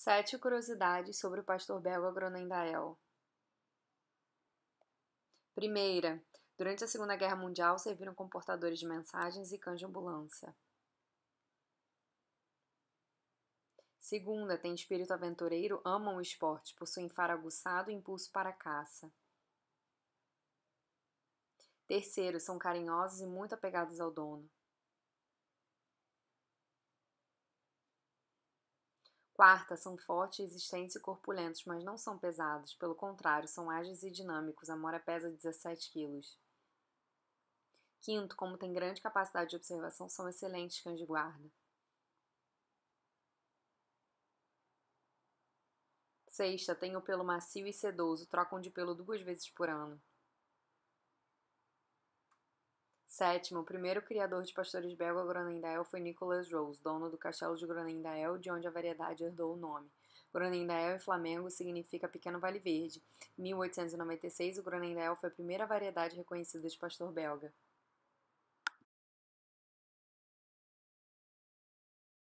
Sete curiosidades sobre o pastor belga Gronendael. Primeira, durante a Segunda Guerra Mundial serviram como portadores de mensagens e cães de ambulância. Segunda, tem espírito aventureiro, amam o esporte, possuem faro aguçado e impulso para a caça. Terceiro, são carinhosos e muito apegados ao dono. Quarta, são fortes, existentes e corpulentos, mas não são pesados. Pelo contrário, são ágeis e dinâmicos. A mora é pesa 17 quilos. Quinto, como tem grande capacidade de observação, são excelentes cães de guarda. Sexta, tem o pelo macio e sedoso, trocam de pelo duas vezes por ano. Sétimo, o primeiro criador de pastores belga Groenendael foi Nicholas Rose, dono do castelo de Groenendael, de onde a variedade herdou o nome. Groenendael em Flamengo significa Pequeno Vale Verde. Em 1896, o Groenendael foi a primeira variedade reconhecida de pastor belga.